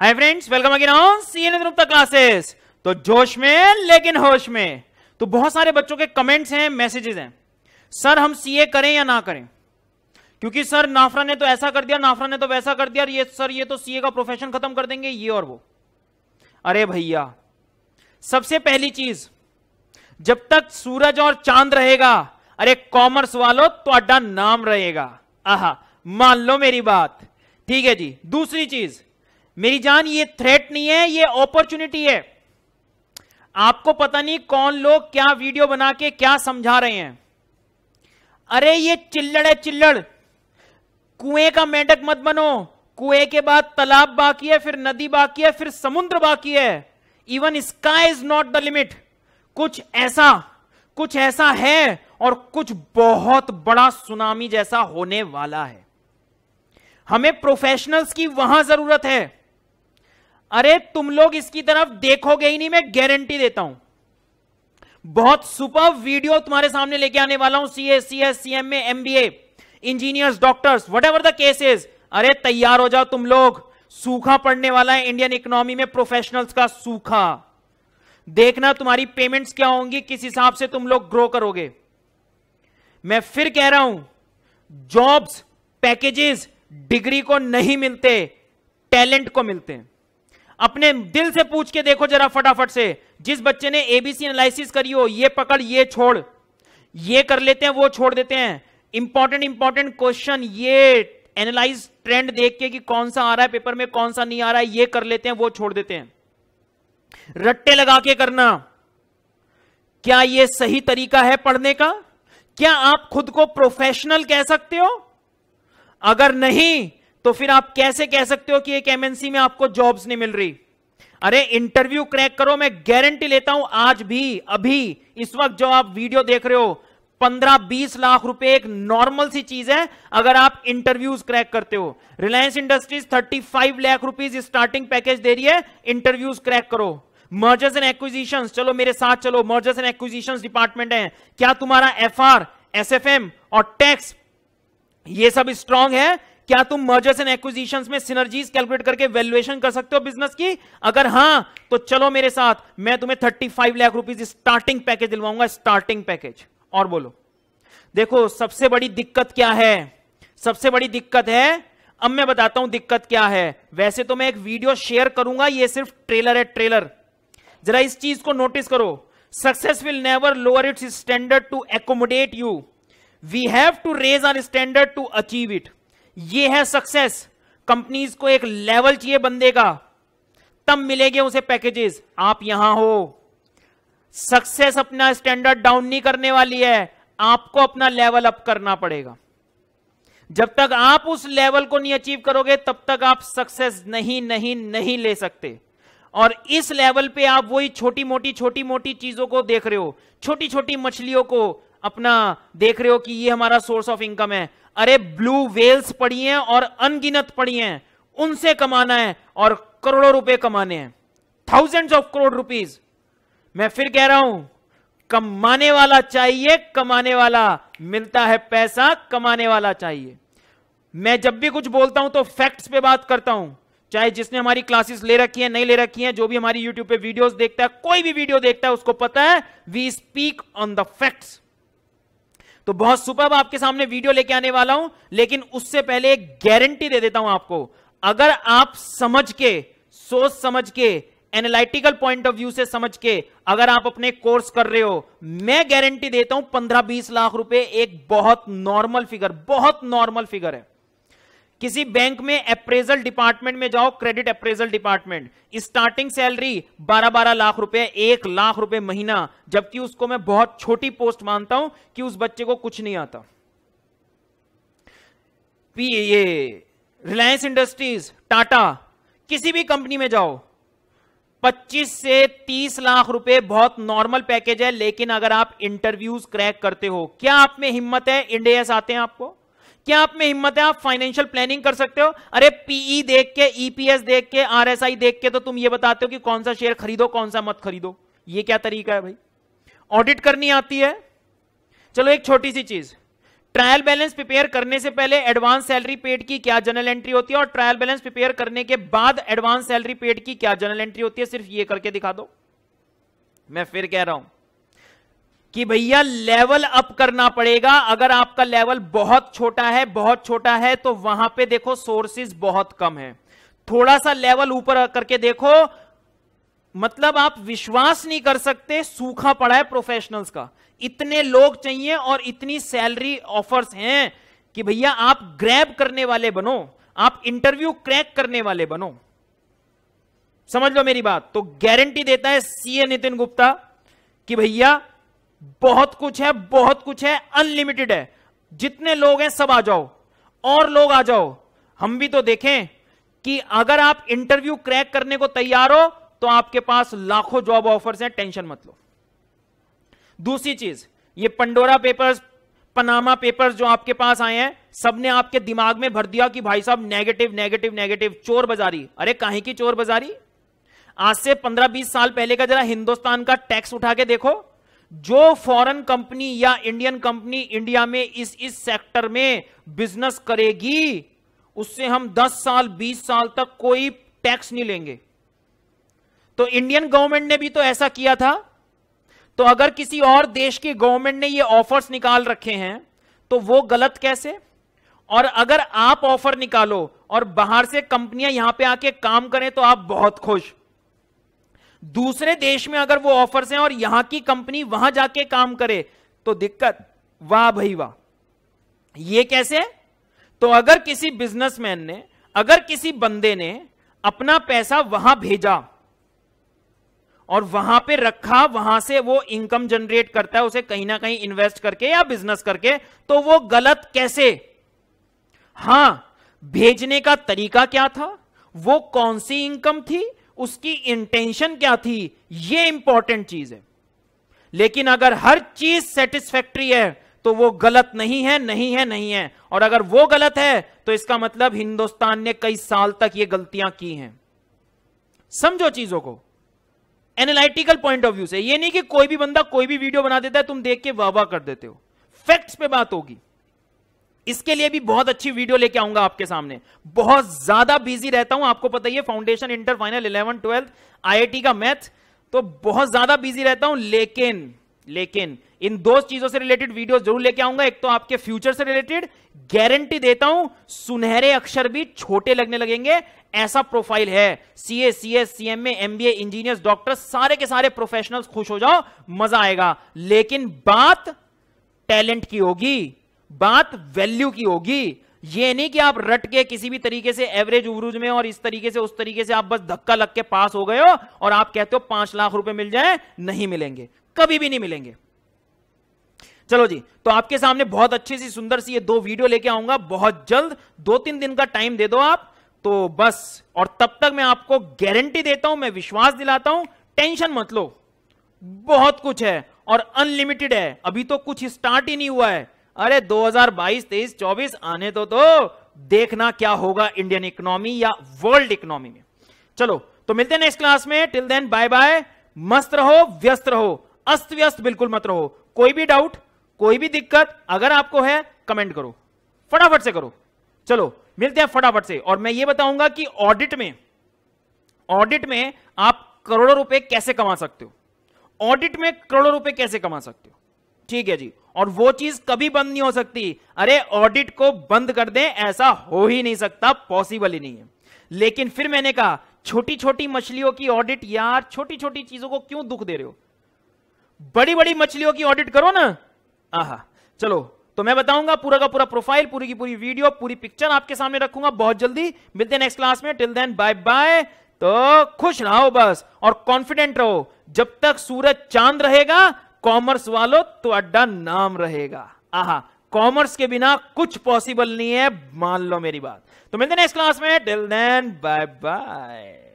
hi friends welcome again on classes तो जोश में लेकिन होश में तो बहुत सारे बच्चों के कमेंट्स हैं मैसेजेस हैं सर हम सीए करें या ना करें क्योंकि सर नाफरा ने तो ऐसा कर दिया नाफरा ने तो वैसा कर दिया ये सर ये तो सीए का प्रोफेशन खत्म कर देंगे ये और वो अरे भैया सबसे पहली चीज जब तक सूरज और चांद रहेगा अरे कॉमर्स वालों तो नाम रहेगा आह मान लो मेरी बात ठीक है जी दूसरी चीज मेरी जान ये थ्रेट नहीं है ये अपॉर्चुनिटी है आपको पता नहीं कौन लोग क्या वीडियो बना के क्या समझा रहे हैं अरे ये चिल्लड़ है चिल्लड़ कुएं का मेंढक मत बनो कुएं के बाद तालाब बाकी है फिर नदी बाकी है फिर समुद्र बाकी है even sky is not the limit कुछ ऐसा कुछ ऐसा है और कुछ बहुत बड़ा सुनामी जैसा होने वाला है हमें प्रोफेशनल्स की वहां जरूरत है अरे तुम लोग इसकी तरफ देखोगे ही नहीं मैं गारंटी देता हूं बहुत सुपर वीडियो तुम्हारे सामने लेके आने वाला हूं सी एम एम में MBA engineers doctors whatever the cases अरे तैयार हो जाओ तुम लोग सूखा पड़ने वाला है इंडियन इकोनॉमी में प्रोफेशनल्स का सूखा देखना तुम्हारी पेमेंट्स क्या होंगी किस हिसाब से तुम लोग ग्रो करोगे मैं फिर कह रहा हूं जॉब्स पैकेजेस डिग्री को नहीं मिलते टैलेंट को मिलते हैं अपने दिल से पूछ के देखो जरा फटाफट से जिस बच्चे ने एबीसी एनालिसिस करी हो ये पकड़ ये छोड़ ये कर लेते हैं वो छोड़ देते हैं इंपॉर्टेंट इंपॉर्टेंट क्वेश्चन ये एनालाइज ट्रेंड देख के कि कौन सा आ रहा है पेपर में कौन सा नहीं आ रहा है ये कर लेते हैं वो छोड़ देते हैं रट्टे लगा के करना क्या यह सही तरीका है पढ़ने का क्या आप खुद को प्रोफेशनल कह सकते हो अगर नहीं तो फिर आप कैसे कह सकते हो कि एक एमएनसी में आपको जॉब्स नहीं मिल रही अरे इंटरव्यू क्रैक करो मैं गारंटी लेता हूं आज भी अभी इस वक्त जो आप वीडियो देख रहे हो पंद्रह बीस लाख रुपए एक नॉर्मल सी चीज है अगर आप इंटरव्यूज क्रैक करते हो Reliance Industries 35 lakh rupees starting package दे रही है इंटरव्यूज क्रैक करो मर्जर्स एंड एक्विजिशन चलो मेरे साथ चलो मर्जर्स एंड एक्विजिशन डिपार्टमेंट है क्या तुम्हारा F R S F M और टैक्स ये सब स्ट्रांग है क्या तुम मर्जर्स एंड एक्विजीशन में सिनर्जीज कैलकुलेट करके वैल्यूएशन कर सकते हो बिजनेस की अगर हां तो चलो मेरे साथ मैं तुम्हें thirty five lakh rupees starting package दिलवाऊंगा स्टार्टिंग पैकेज और बोलो देखो सबसे बड़ी दिक्कत क्या है सबसे बड़ी दिक्कत है अब मैं बताता हूं दिक्कत क्या है वैसे तो मैं एक वीडियो शेयर करूंगा ये सिर्फ ट्रेलर है ट्रेलर जरा इस चीज को नोटिस करो success will never lower its standard to accommodate you we have to raise our standard to achieve it ये है सक्सेस कंपनीज को एक लेवल चाहिए बंदे का तब मिलेंगे उसे पैकेजेस आप यहां हो सक्सेस अपना स्टैंडर्ड डाउन नहीं करने वाली है आपको अपना लेवल अप करना पड़ेगा जब तक आप उस लेवल को नहीं अचीव करोगे तब तक आप सक्सेस नहीं नहीं नहीं ले सकते और इस लेवल पे आप वही छोटी मोटी छोटी मोटी चीजों को देख रहे हो छोटी छोटी मछलियों को अपना देख रहे हो कि ये हमारा सोर्स ऑफ इनकम है अरे ब्लू वेल्स पड़ी हैं और अनगिनत पड़ी हैं उनसे कमाना है और करोड़ों रुपए कमाने हैं थाउजेंड्स ऑफ करोड़ रुपीज मैं फिर कह रहा हूं कमाने वाला चाहिए कमाने वाला मिलता है पैसा कमाने वाला चाहिए मैं जब भी कुछ बोलता हूं तो फैक्ट्स पे बात करता हूं चाहे जिसने हमारी क्लासेस ले रखी है नहीं ले रखी है जो भी हमारी यूट्यूब पे वीडियोस देखता है कोई भी वीडियो देखता है उसको पता है we speak on the facts तो बहुत सुपर आपके सामने वीडियो लेके आने वाला हूं लेकिन उससे पहले एक गारंटी दे देता हूं आपको अगर आप समझ के सोच समझ के एनालिटिकल पॉइंट ऑफ व्यू से समझ के अगर आप अपने कोर्स कर रहे हो मैं गारंटी देता हूं पंद्रह बीस लाख रुपए एक बहुत नॉर्मल फिगर बहुत नॉर्मल फिगर है किसी बैंक में अप्रेजल डिपार्टमेंट में जाओ credit appraisal department starting salary 12-12 lakh रुपए एक लाख रुपए महीना जबकि उसको मैं बहुत छोटी पोस्ट मानता हूं कि उस बच्चे को कुछ नहीं आता ये रिलायंस इंडस्ट्रीज टाटा किसी भी कंपनी में जाओ 25 से 30 लाख रुपए बहुत नॉर्मल पैकेज है लेकिन अगर आप इंटरव्यूज क्रैक करते हो क्या आप में हिम्मत है इंडिया आते हैं आपको क्या आप में हिम्मत है आप फाइनेंशियल प्लानिंग कर सकते हो अरे पीई e देख के ईपीएस e देख के आरएसआई देख के तो तुम ये बताते हो कि कौन सा शेयर खरीदो कौन सा मत खरीदो ये क्या तरीका है भाई ऑडिट करनी आती है चलो एक छोटी सी चीज ट्रायल बैलेंस प्रिपेयर करने से पहले एडवांस सैलरी पेड की क्या जनरल एंट्री होती है और ट्रायल बैलेंस प्रिपेयर करने के बाद एडवांस सैलरी पेड की क्या जनरल एंट्री होती है सिर्फ ये करके दिखा दो मैं फिर कह रहा हूं कि भैया लेवल अप करना पड़ेगा अगर आपका लेवल बहुत छोटा है बहुत छोटा है तो वहां पे देखो सोर्सेज बहुत कम है थोड़ा सा लेवल ऊपर करके देखो मतलब आप विश्वास नहीं कर सकते सूखा पड़ा है प्रोफेशनल्स का इतने लोग चाहिए और इतनी सैलरी ऑफर्स हैं कि भैया आप ग्रैब करने वाले बनो आप इंटरव्यू क्रैक करने वाले बनो समझ लो मेरी बात तो गारंटी देता है सीए नितिन गुप्ता कि भैया बहुत कुछ है बहुत कुछ है अनलिमिटेड है जितने लोग हैं सब आ जाओ और लोग आ जाओ हम भी तो देखें कि अगर आप इंटरव्यू क्रैक करने को तैयार हो तो आपके पास लाखों जॉब ऑफर्स हैं टेंशन मत लो दूसरी चीज ये पंडोरा पेपर्स पनामा पेपर्स जो आपके पास आए हैं सबने आपके दिमाग में भर दिया कि भाई साहब नेगेटिव नेगेटिव नेगेटिव चोर बाजारी अरे कहीं की चोर बाजारी आज से 15-20 साल पहले का जरा हिंदुस्तान का टैक्स उठा के देखो जो फॉरेन कंपनी या इंडियन कंपनी इंडिया में इस इस सेक्टर में बिजनेस करेगी उससे हम 10 साल 20 साल तक कोई टैक्स नहीं लेंगे तो इंडियन गवर्नमेंट ने भी तो ऐसा किया था तो अगर किसी और देश की गवर्नमेंट ने ये ऑफर्स निकाल रखे हैं तो वो गलत कैसे और अगर आप ऑफर निकालो और बाहर से कंपनियां यहां पे आके काम करें तो आप बहुत खुश दूसरे देश में अगर वो ऑफर्स हैं और यहां की कंपनी वहां जाके काम करे तो दिक्कत वाह भाई वाह ये कैसे तो अगर किसी बिजनेसमैन ने अगर किसी बंदे ने अपना पैसा वहां भेजा और वहां पे रखा वहां से वो इनकम जनरेट करता है उसे कहीं ना कहीं इन्वेस्ट करके या बिजनेस करके तो वो गलत कैसे हां भेजने का तरीका क्या था वो कौन सी इनकम थी उसकी इंटेंशन क्या थी ये इंपॉर्टेंट चीज है लेकिन अगर हर चीज सेटिस्फैक्ट्री है तो वो गलत नहीं है नहीं है नहीं है और अगर वो गलत है तो इसका मतलब हिंदुस्तान ने कई साल तक ये गलतियां की हैं समझो चीजों को एनालिटिकल पॉइंट ऑफ व्यू से ये नहीं कि कोई भी बंदा कोई भी वीडियो बना देता है तुम देख के वाह वाह कर देते हो फैक्ट्स पे बात होगी इसके लिए भी बहुत अच्छी वीडियो लेके आऊंगा आपके सामने बहुत ज्यादा बिजी रहता हूं आपको पता ही है foundation inter final eleven twelfth I का मैथ तो बहुत ज्यादा बिजी रहता हूं लेकिन लेकिन इन दो चीजों से रिलेटेड वीडियो जरूर लेके आऊंगा एक तो आपके फ्यूचर से रिलेटेड गारंटी देता हूं सुनहरे अक्षर भी छोटे लगने लगेंगे ऐसा प्रोफाइल है CA C S C M MBA engineers doctor सारे के सारे प्रोफेशनल्स खुश हो जाओ मजा आएगा लेकिन बात टैलेंट की होगी बात वैल्यू की होगी ये नहीं कि आप रट के किसी भी तरीके से एवरेज उवरूज में और इस तरीके से उस तरीके से आप बस धक्का लग के पास हो गए हो और आप कहते हो पांच लाख रुपए मिल जाए नहीं मिलेंगे कभी भी नहीं मिलेंगे चलो जी तो आपके सामने बहुत अच्छी सी सुंदर सी ये दो वीडियो लेके आऊंगा बहुत जल्द दो तीन दिन का टाइम दे दो आप तो बस और तब तक मैं आपको गारंटी देता हूं मैं विश्वास दिलाता हूं टेंशन मत लो बहुत कुछ है और अनलिमिटेड है अभी तो कुछ स्टार्ट ही नहीं हुआ है अरे 2022 23 24 आने तो तो देखना क्या होगा इंडियन इकोनॉमी या वर्ल्ड इकोनॉमी में चलो तो मिलते हैं नेक्स्ट क्लास में टिल देन बाय बाय मस्त रहो व्यस्त रहो अस्त व्यस्त बिल्कुल मत रहो कोई भी डाउट कोई भी दिक्कत अगर आपको है कमेंट करो फटाफट से करो चलो मिलते हैं फटाफट से और मैं ये बताऊंगा कि ऑडिट में ऑडिट में आप करोड़ों रुपए कैसे कमा सकते हो ऑडिट में करोड़ों रुपए कैसे कमा सकते हो ठीक है जी और वो चीज कभी बंद नहीं हो सकती अरे ऑडिट को बंद कर दें ऐसा हो ही नहीं सकता पॉसिबल ही नहीं है लेकिन फिर मैंने कहा छोटी छोटी मछलियों की ऑडिट यार छोटी छोटी चीजों को क्यों दुख दे रहे हो बड़ी बड़ी मछलियों की ऑडिट करो ना आ चलो तो मैं बताऊंगा पूरा का पूरा प्रोफाइल पूरी की पूरी वीडियो पूरी पिक्चर आपके सामने रखूंगा बहुत जल्दी मिलते हैं नेक्स्ट क्लास में टिल देन बाय बाय तो खुश रहो बस और कॉन्फिडेंट रहो जब तक सूरज चांद रहेगा कॉमर्स वालों तो अड्डा नाम रहेगा आहा कॉमर्स के बिना कुछ पॉसिबल नहीं है मान लो मेरी बात तो मिलते हैं नेक्स्ट क्लास में टिल देन बाय बाय